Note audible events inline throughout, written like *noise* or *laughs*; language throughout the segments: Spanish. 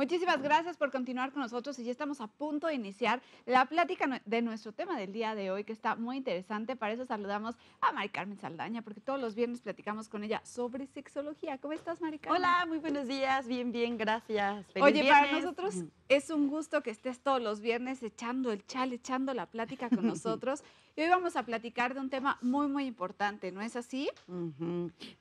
Muchísimas gracias por continuar con nosotros y ya estamos a punto de iniciar la plática de nuestro tema del día de hoy que está muy interesante. Para eso saludamos a Mari Carmen Saldaña porque todos los viernes platicamos con ella sobre sexología. ¿Cómo estás, Mari Carmen? Hola, muy buenos días. Bien, bien, gracias. Oye, para nosotros es un gusto que estés todos los viernes echando el chal, echando la plática con *laughs* nosotros. Y hoy vamos a platicar de un tema muy, muy importante, ¿no es así?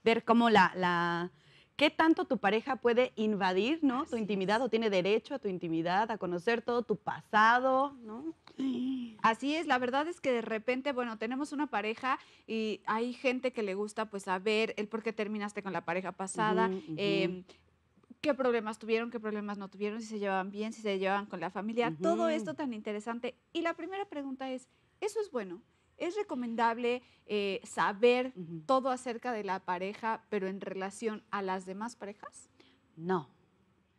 Ver cómo la qué tanto tu pareja puede invadir, ¿no? tu intimidad o tiene derecho a tu intimidad, a conocer todo tu pasado, ¿no? Así es, la verdad es que de repente, bueno, tenemos una pareja y hay gente que le gusta pues saber el por qué terminaste con la pareja pasada, em, qué problemas tuvieron, qué problemas no tuvieron, si se llevaban bien, si se llevaban con la familia, todo esto tan interesante. Y la primera pregunta es, ¿eso es bueno? es recomendable eh, saber todo acerca de la pareja, pero en relación a las demás parejas? No.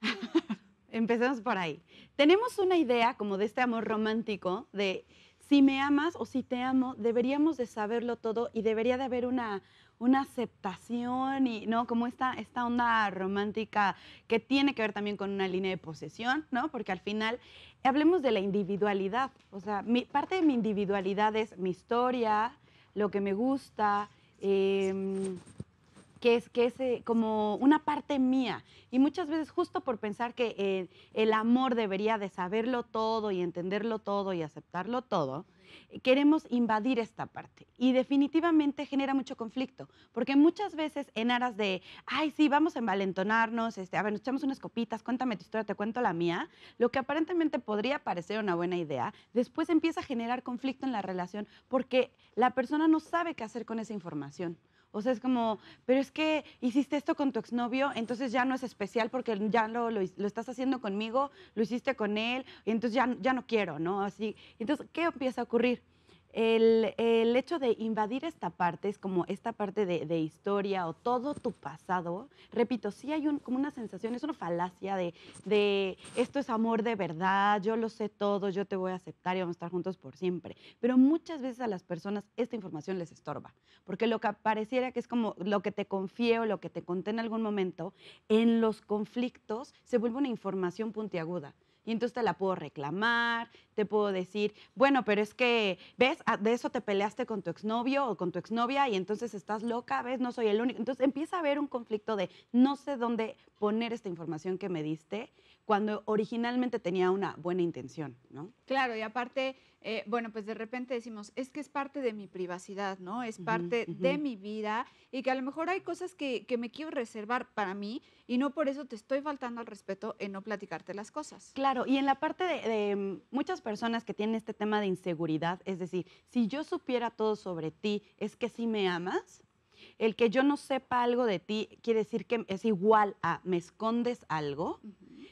*laughs* Empecemos por ahí. Tenemos una idea como de este amor romántico, de si me amas o si te amo, deberíamos de saberlo todo y debería de haber una, una aceptación y, ¿no? Como esta, esta onda romántica que tiene que ver también con una línea de posesión, ¿no? Porque al final, hablemos de la individualidad. O sea, mi, parte de mi individualidad es mi historia, lo que me gusta. Eh, que es, que es eh, como una parte mía. Y muchas veces justo por pensar que eh, el amor debería de saberlo todo y entenderlo todo y aceptarlo todo, queremos invadir esta parte. Y definitivamente genera mucho conflicto, porque muchas veces en aras de, ay, sí, vamos a envalentonarnos, este, a ver, nos echamos unas copitas, cuéntame tu historia, te cuento la mía, lo que aparentemente podría parecer una buena idea, después empieza a generar conflicto en la relación porque la persona no sabe qué hacer con esa información. O sea, es como, pero es que hiciste esto con tu exnovio, entonces ya no es especial porque ya lo, lo, estás haciendo conmigo, lo hiciste con él, y entonces ya, ya no quiero, ¿no? Así. Entonces, ¿qué empieza a ocurrir? el, hecho de invadir esta parte es como esta parte de, de, historia o todo tu pasado. Repito, sí hay como una sensación, es una falacia de, de, esto es amor de verdad, yo lo sé todo, yo te voy a aceptar y vamos a estar juntos por siempre. Pero muchas veces a las personas esta información les estorba, porque lo que pareciera que es como lo que te confío, o lo que te conté en algún momento, en los conflictos se vuelve una información puntiaguda. Y entonces te la puedo reclamar, te puedo decir, bueno, pero es que, ¿ves? Ah, de eso te peleaste con tu exnovio o con tu exnovia y entonces estás loca, ¿ves? No soy el único. Entonces empieza a haber un conflicto de no sé dónde poner esta información que me diste, cuando originalmente tenía una buena intención, ¿no? Claro, y aparte, eh, bueno, pues de repente decimos, es que es parte de mi privacidad, ¿no? Es parte de mi vida y que a lo mejor hay cosas que, que, me quiero reservar para mí y no por eso te estoy faltando al respeto en no platicarte las cosas. Claro, y en la parte de, mm, muchas personas que tienen este tema de inseguridad, es decir, si yo supiera todo sobre ti, es que sí me amas, el que yo no sepa algo de ti quiere decir que es igual a me escondes algo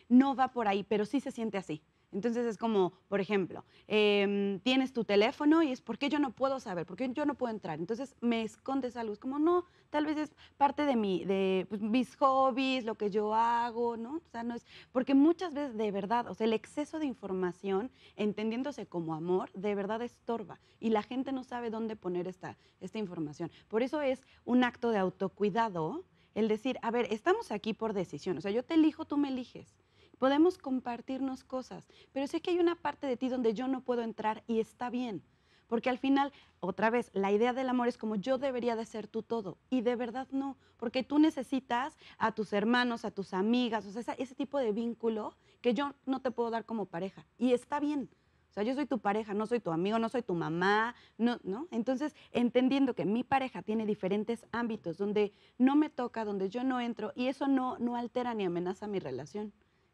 no va por ahí, pero sí se siente así. Entonces es como, por ejemplo, em, tienes tu teléfono y es porque yo no puedo saber, porque yo no puedo entrar. Entonces me escondes a luz como, no, tal vez es parte de, mi, de pues, mis hobbies, lo que yo hago, ¿no? O sea, no es. Porque muchas veces, de verdad, o sea, el exceso de información, entendiéndose como amor, de verdad estorba. Y la gente no sabe dónde poner esta, esta información. Por eso es un acto de autocuidado el decir, a ver, estamos aquí por decisión. O sea, yo te elijo, tú me eliges podemos compartirnos cosas, pero sé que hay una parte de ti donde yo no puedo entrar y está bien, porque al final, otra vez, la idea del amor es como yo debería de ser tú todo, y de verdad no, porque tú necesitas a tus hermanos, a tus amigas, o sea, ese, tipo de vínculo que yo no te puedo dar como pareja, y está bien. O sea, yo soy tu pareja, no soy tu amigo, no soy tu mamá, no, ¿no? Entonces, entendiendo que mi pareja tiene diferentes ámbitos donde no me toca, donde yo no entro, y eso no, no altera ni amenaza mi relación.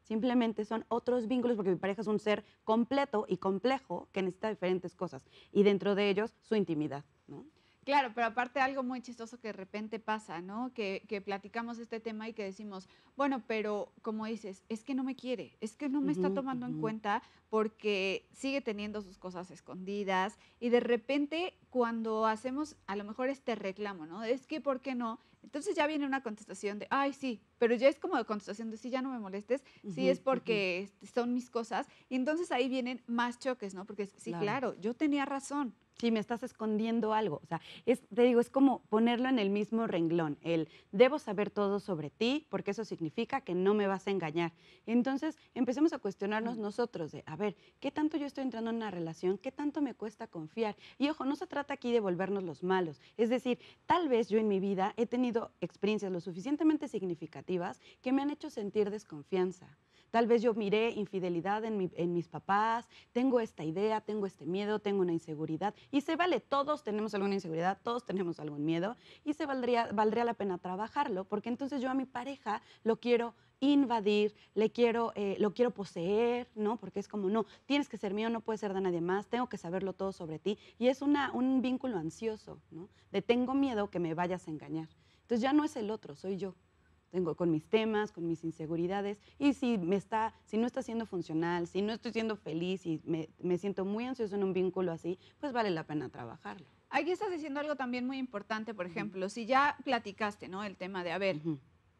Simplemente son otros vínculos porque mi pareja es un ser completo y complejo que necesita diferentes cosas y dentro de ellos su intimidad. Claro, pero aparte algo muy chistoso que de repente pasa, ¿no? Que, platicamos este tema y que decimos, bueno, pero como dices, es que no me quiere, es que no me está tomando en cuenta porque sigue teniendo sus cosas escondidas y de repente cuando hacemos a lo mejor este reclamo, ¿no? Es que, ¿por qué no? Entonces ya viene una contestación de, ay, sí, pero ya es como de contestación de, sí, ya no me molestes, sí es porque este, son mis cosas. Y entonces ahí vienen más choques, ¿no? Porque sí, claro yo tenía razón si me estás escondiendo algo. O sea, te digo, es como ponerlo en el mismo renglón, el debo saber todo sobre ti, porque eso significa que no me vas a engañar. Entonces, empecemos a cuestionarnos nosotros de, a ver, ¿qué tanto yo estoy entrando en una relación? ¿Qué tanto me cuesta confiar? Y ojo, no se trata aquí de volvernos los malos. Es decir, tal vez yo en mi vida he tenido experiencias lo suficientemente significativas que me han hecho sentir desconfianza. Tal vez yo miré infidelidad en, mis papás, tengo esta idea, tengo este miedo, tengo una inseguridad. Y se vale, todos tenemos alguna inseguridad, todos tenemos algún miedo. Y se valdría, valdría la pena trabajarlo, porque entonces yo a mi pareja lo quiero invadir, le quiero, eh, lo quiero poseer, ¿no? Porque es como, no, tienes que ser mío, no puede ser de nadie más, tengo que saberlo todo sobre ti. Y es una, un vínculo ansioso, ¿no? De tengo miedo que me vayas a engañar. Entonces ya no es el otro, soy yo tengo con mis temas, con mis inseguridades, y si me está, si no está siendo funcional, si no estoy siendo feliz y me, siento muy ansioso en un vínculo así, pues vale la pena trabajarlo. Aquí estás diciendo algo también muy importante, por ejemplo, si ya platicaste, ¿no? El tema de, a ver,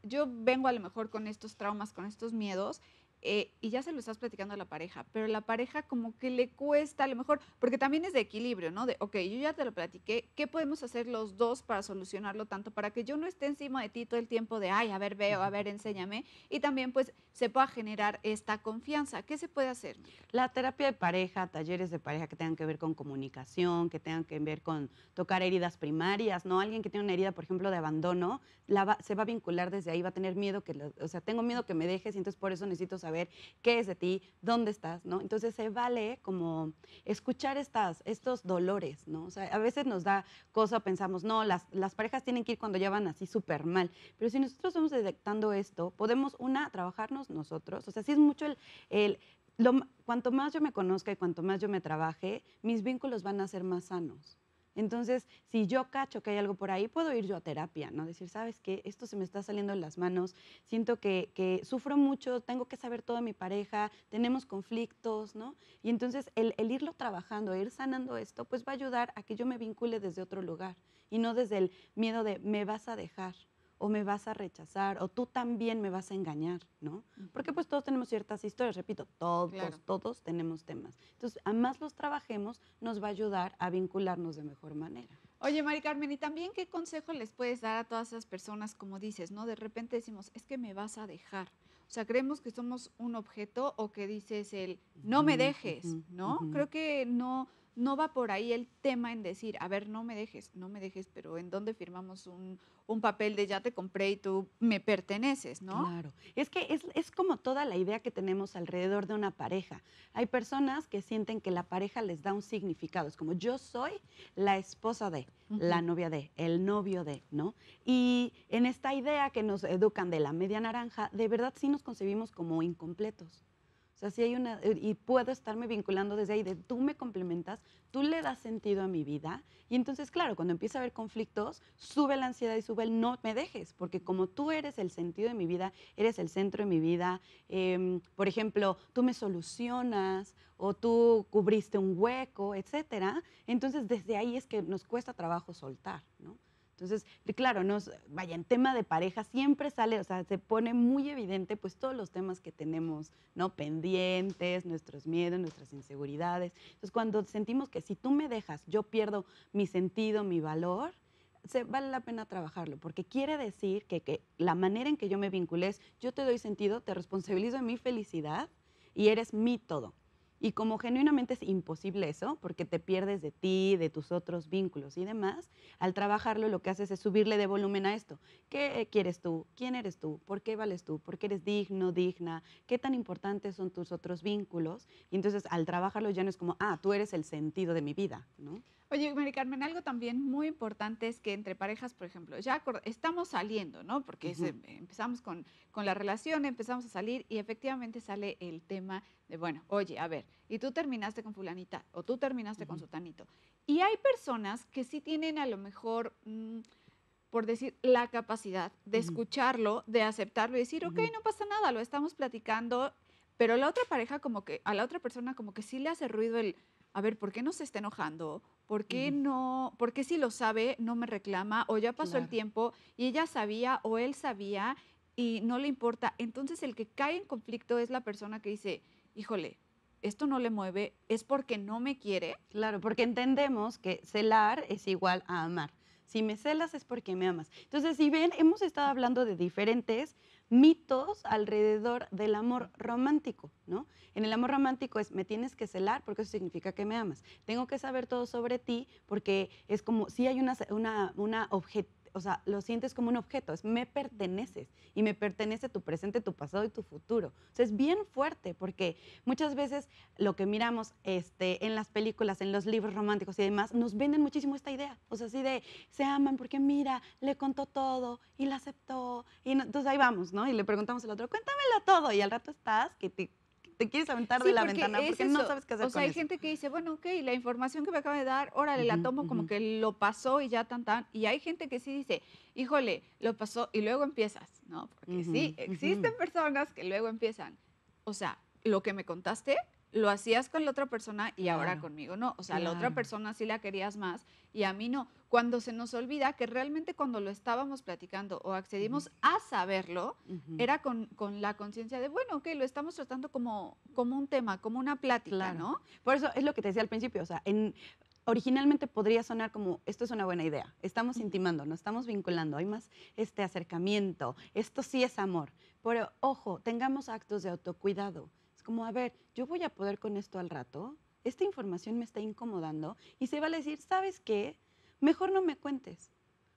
yo vengo a lo mejor con estos traumas, con estos miedos, eh, y ya se lo estás platicando a la pareja, pero la pareja como que le cuesta a lo mejor, porque también es de equilibrio, ¿no? De, ok, yo ya te lo platiqué, ¿qué podemos hacer los dos para solucionarlo tanto? Para que yo no esté encima de ti todo el tiempo de, ay, a ver, veo, a ver, enséñame, y también pues se pueda generar esta confianza. ¿Qué se puede hacer? La terapia de pareja, talleres de pareja que tengan que ver con comunicación, que tengan que ver con tocar heridas primarias, ¿no? Alguien que tiene una herida, por ejemplo, de abandono, se va a vincular desde ahí, va a tener miedo que, o sea, tengo miedo que me dejes y entonces por eso necesito saber ver qué es de ti, dónde estás, ¿no? Entonces se vale como escuchar estas, estos dolores, ¿no? O sea, a veces nos da cosa, pensamos, no, las, las parejas tienen que ir cuando ya van así súper mal, pero si nosotros vamos detectando esto, podemos, una, trabajarnos nosotros, o sea, si es mucho el, el cuanto más yo me conozca y cuanto más yo me trabaje, mis vínculos van a ser más sanos. Entonces, si yo cacho que hay algo por ahí, puedo ir yo a terapia, ¿no? Decir, ¿sabes qué? Esto se me está saliendo en las manos, siento que, sufro mucho, tengo que saber todo de mi pareja, tenemos conflictos, ¿no? Y entonces el, el irlo trabajando, ir sanando esto, pues va a ayudar a que yo me vincule desde otro lugar y no desde el miedo de me vas a dejar, o me vas a rechazar o tú también me vas a engañar, ¿no? Porque pues todos tenemos ciertas historias, repito, todos, todos tenemos temas. Entonces, a más los trabajemos, nos va a ayudar a vincularnos de mejor manera. Oye, Mari Carmen, ¿y también qué consejo les puedes dar a todas esas personas, como dices, ¿no? De repente decimos, es que me vas a dejar. O sea, creemos que somos un objeto o que dices el, no me dejes, ¿no? Creo que no no va por ahí el tema en decir, a ver, no me dejes, no me dejes, pero ¿en dónde firmamos un, papel de ya te compré y tú me perteneces, no? Claro, es que es, como toda la idea que tenemos alrededor de una pareja. Hay personas que sienten que la pareja les da un significado, es como yo soy la esposa de, la novia de, el novio de, ¿no? Y en esta idea que nos educan de la media naranja, de verdad sí nos concebimos como incompletos. O sea, si hay una, eh, y puedo estarme vinculando desde ahí, de tú me complementas, tú le das sentido a mi vida. Y entonces, claro, cuando empieza a haber conflictos, sube la ansiedad y sube el no me dejes, porque como tú eres el sentido de mi vida, eres el centro de mi vida, em, por ejemplo, tú me solucionas o tú cubriste un hueco, etcétera. Entonces, desde ahí es que nos cuesta trabajo soltar, ¿no? Entonces, claro, nos, vaya, en tema de pareja siempre sale, o sea, se pone muy evidente pues todos los temas que tenemos, ¿no? Pendientes, nuestros miedos, nuestras inseguridades. Entonces, cuando sentimos que si tú me dejas, yo pierdo mi sentido, mi valor, se, vale la pena trabajarlo, porque quiere decir que, que la manera en que yo me vinculé es, yo te doy sentido, te responsabilizo de mi felicidad y eres mi todo. Y como genuinamente es imposible eso, porque te pierdes de ti, de tus otros vínculos y demás, al trabajarlo lo que haces es subirle de volumen a esto. ¿Qué quieres tú? ¿Quién eres tú? ¿Por qué vales tú? ¿Por qué eres digno, digna? ¿Qué tan importantes son tus otros vínculos? Y entonces al trabajarlo ya no es como, ah, tú eres el sentido de mi vida, ¿no? Oye, Mari Carmen, algo también muy importante es que entre parejas, por ejemplo, ya estamos saliendo, ¿no? Porque empezamos con, la relación, empezamos a salir y efectivamente sale el tema de, bueno, oye, a ver, y tú terminaste con fulanita o tú terminaste con sutanito. Y hay personas que sí tienen a lo mejor... Mm, por decir, la capacidad de escucharlo, de aceptarlo y decir, ok, no pasa nada, lo estamos platicando, pero la otra pareja como que, a la otra persona como que sí le hace ruido el, a ver, ¿por qué no se está enojando? ¿Por qué no? ¿Por si lo sabe no me reclama? O ya pasó el tiempo y ella sabía o él sabía y no le importa. Entonces el que cae en conflicto es la persona que dice, híjole, esto no le mueve, es porque no me quiere. Claro, porque entendemos que celar es igual a amar. Si me celas es porque me amas. Entonces, si ven, hemos estado hablando de diferentes mitos alrededor del amor romántico, ¿no? En el amor romántico es me tienes que celar porque eso significa que me amas. Tengo que saber todo sobre ti porque es como si hay una, una, una o sea, lo sientes como un objeto, es me perteneces y me pertenece tu presente, tu pasado y tu futuro. O sea, es bien fuerte porque muchas veces lo que miramos este, en las películas, en los libros románticos y demás, nos venden muchísimo esta idea. O sea, así de se aman porque mira, le contó todo y la aceptó. Y entonces ahí vamos, ¿no? Y le preguntamos al otro, cuéntamelo todo. Y al rato estás que te te quieres aventar de la ventana porque no sabes qué hacer. O sea, hay gente que dice, bueno, ok, la información que me acaba de dar, órale, la tomo como que lo pasó y ya tan tan. Y hay gente que sí dice, híjole, lo pasó y luego empiezas, ¿no? Porque sí, existen personas que luego empiezan. O sea, lo que me contaste lo hacías con la otra persona y ahora conmigo no. O sea, la otra persona sí la querías más y a mí no cuando se nos olvida que realmente cuando lo estábamos platicando o accedimos a saberlo, era con, con la conciencia de, bueno, ok, lo estamos tratando como, como un tema, como una plática, ¿no? Por eso es lo que te decía al principio, o sea, en, originalmente podría sonar como esto es una buena idea, estamos intimando, nos estamos vinculando, hay más este acercamiento, esto sí es amor, pero ojo, tengamos actos de autocuidado. Es como, a ver, yo voy a poder con esto al rato, esta información me está incomodando y se va a decir, ¿sabes qué? mejor no me cuentes.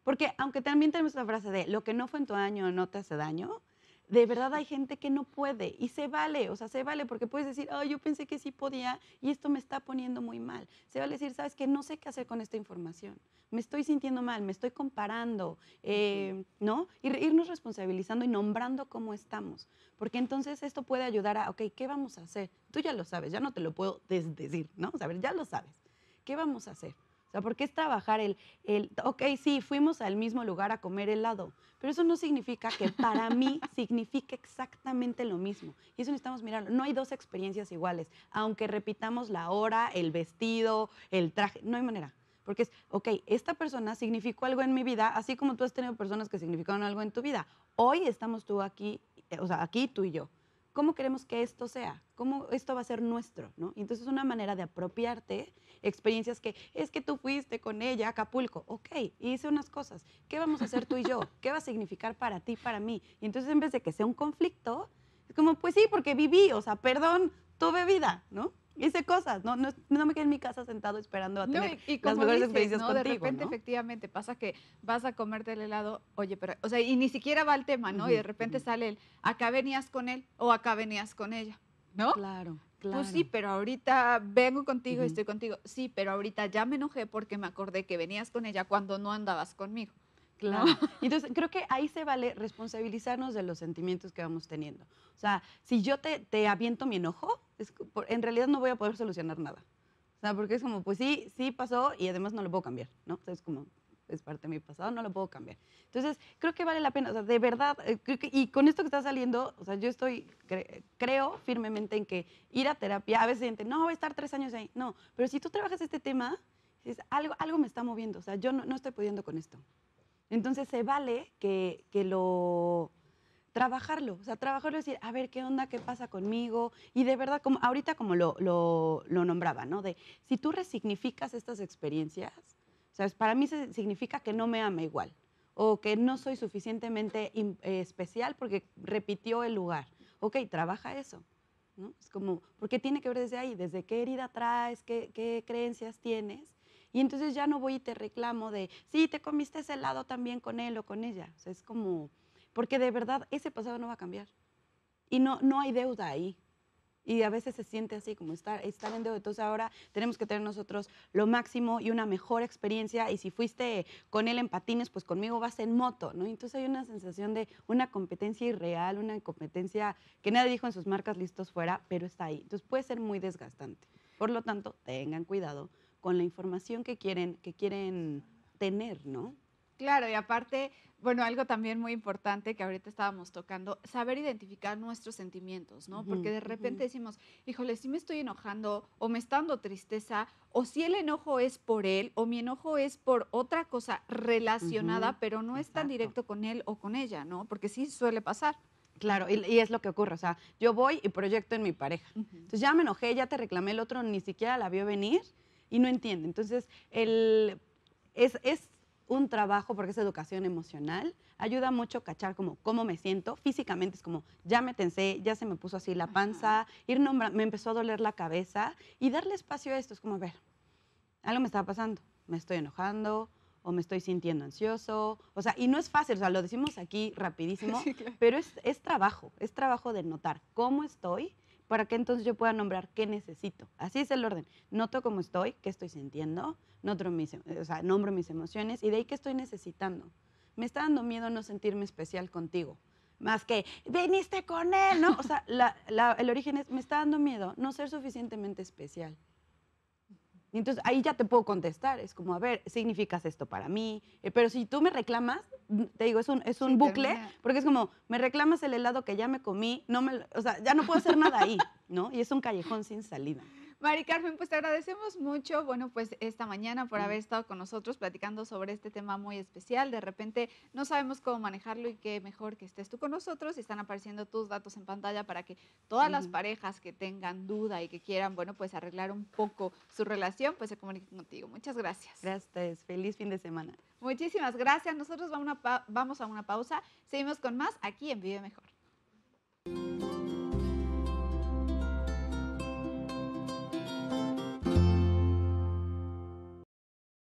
Porque aunque también tenemos la frase de lo que no fue en tu año no te hace daño, de verdad hay gente que no puede y se vale, o sea, se vale porque puedes decir, oh, yo pensé que sí podía y esto me está poniendo muy mal. Se vale decir, sabes que no sé qué hacer con esta información, me estoy sintiendo mal, me estoy comparando, eh, ¿no? Y irnos responsabilizando y nombrando cómo estamos, porque entonces esto puede ayudar a, ok, ¿qué vamos a hacer? Tú ya lo sabes, ya no te lo puedo decir, ¿no? O a ver, ya lo sabes. ¿Qué vamos a hacer? O sea, porque es trabajar el, el, ok, sí, fuimos al mismo lugar a comer helado, pero eso no significa que para mí *laughs* signifique exactamente lo mismo. Y eso necesitamos mirarlo. No hay dos experiencias iguales, aunque repitamos la hora, el vestido, el traje, no hay manera. Porque es, ok, esta persona significó algo en mi vida, así como tú has tenido personas que significaron algo en tu vida. Hoy estamos tú aquí, o sea, aquí tú y yo. ¿cómo queremos que esto sea? ¿Cómo esto va a ser nuestro? ¿no? entonces es una manera de apropiarte experiencias que es que tú fuiste con ella a Acapulco, ok, hice unas cosas, ¿qué vamos a hacer tú y yo? *laughs* ¿Qué va a significar para ti, para mí? Y entonces en vez de que sea un conflicto, es como, pues sí, porque viví, o sea, perdón, tuve vida, ¿no? hice cosas, no, no, me quedé en mi casa sentado esperando a ti y, las mejores De repente, efectivamente, pasa que vas a comerte el helado, oye, pero, o sea, y ni siquiera va el tema, ¿no? y de repente sale el, acá venías con él o acá venías con ella, ¿no? Claro. Pues claro. Pues sí, pero ahorita vengo contigo y estoy contigo. Sí, pero ahorita ya me enojé porque me acordé que venías con ella cuando no andabas conmigo. Claro. Entonces, creo que ahí se vale responsabilizarnos de los sentimientos que vamos teniendo. O sea, si yo te, te aviento mi enojo, en realidad no voy a poder solucionar nada. O sea, porque es como, pues sí, sí pasó y además no lo puedo cambiar, ¿no? O sea, es como, es parte de mi pasado, no lo puedo cambiar. Entonces, creo que vale la pena, o sea, de verdad, eh, y con esto que está saliendo, o sea, yo estoy, creo firmemente en que ir a terapia, a veces gente, no, voy a estar tres años ahí, no, pero si tú trabajas este tema, es algo, algo me está moviendo, o sea, yo no, no estoy pudiendo con esto. Entonces se vale que, que lo trabajarlo, o sea, trabajarlo y decir, a ver, ¿qué onda? ¿Qué pasa conmigo? Y de verdad, como, ahorita como lo, lo, nombraba, ¿no? De si tú resignificas estas experiencias, sea, Para mí significa que no me ama igual o que no soy suficientemente eh, especial porque repitió el lugar. Ok, trabaja eso. ¿no? Es como, qué tiene que ver desde ahí, desde qué herida traes, qué creencias tienes y entonces ya no voy y te reclamo de, sí, te comiste ese helado también con él o con ella. O sea, es como, porque de verdad ese pasado no va a cambiar. Y no, no hay deuda ahí. Y a veces se siente así, como estar, estar en deuda. Entonces ahora tenemos que tener nosotros lo máximo y una mejor experiencia. Y si fuiste con él en patines, pues conmigo vas en moto, ¿no? Entonces hay una sensación de una competencia irreal, una competencia que nadie dijo en sus marcas listos fuera, pero está ahí. Entonces puede ser muy desgastante. Por lo tanto, tengan cuidado con la información que quieren, que quieren tener, ¿no? Claro, y aparte, bueno, algo también muy importante que ahorita estábamos tocando, saber identificar nuestros sentimientos, ¿no? Porque de repente decimos, híjole, si me estoy enojando o me está dando tristeza, o si el enojo es por él, o mi enojo es por otra cosa relacionada, pero no es tan directo con él o con ella, ¿no? Porque sí suele pasar. Claro, y, y, es lo que ocurre, o sea, yo voy y proyecto en mi pareja. Entonces ya me enojé, ya te reclamé, el otro ni siquiera la vio venir y no entiende. Entonces, el, es, es un trabajo, porque es educación emocional, ayuda mucho cachar como cómo me siento. Físicamente es como, ya me tensé, ya se me puso así la panza, ir me empezó a doler la cabeza y darle espacio a esto es como, a ver, algo me está pasando, me estoy enojando o me estoy sintiendo ansioso, o sea, y no es fácil, o sea, lo decimos aquí rapidísimo, *laughs* pero es, es trabajo, es trabajo de notar cómo estoy, para que entonces yo pueda nombrar qué necesito. Así es el orden. Noto cómo estoy, qué estoy sintiendo, mis, em, o nombro mis emociones y de ahí qué estoy necesitando. Me está dando miedo no sentirme especial contigo, más que viniste con él, ¿no? O sea, el origen es, me está dando miedo no ser suficientemente especial entonces ahí ya te puedo contestar. Es como, a ver, significas esto para mí. Eh, pero si tú me reclamas, mm, te digo, es un, es un bucle, porque es como, me reclamas el helado que ya me comí, no me, o sea, ya no puedo hacer nada ahí, ¿no? Y es un callejón sin salida. Mari Carmen, pues te agradecemos mucho, bueno, pues esta mañana por haber estado con nosotros platicando sobre este tema muy especial. De repente no sabemos cómo manejarlo y qué mejor que estés tú con nosotros. Están apareciendo tus datos en pantalla para que todas las parejas que tengan duda y que quieran, bueno, pues arreglar un poco su relación, pues se comuniquen contigo. Muchas gracias. Gracias, feliz fin de semana. Muchísimas gracias. Nosotros vamos a una pausa. Seguimos con más aquí en Vive Mejor.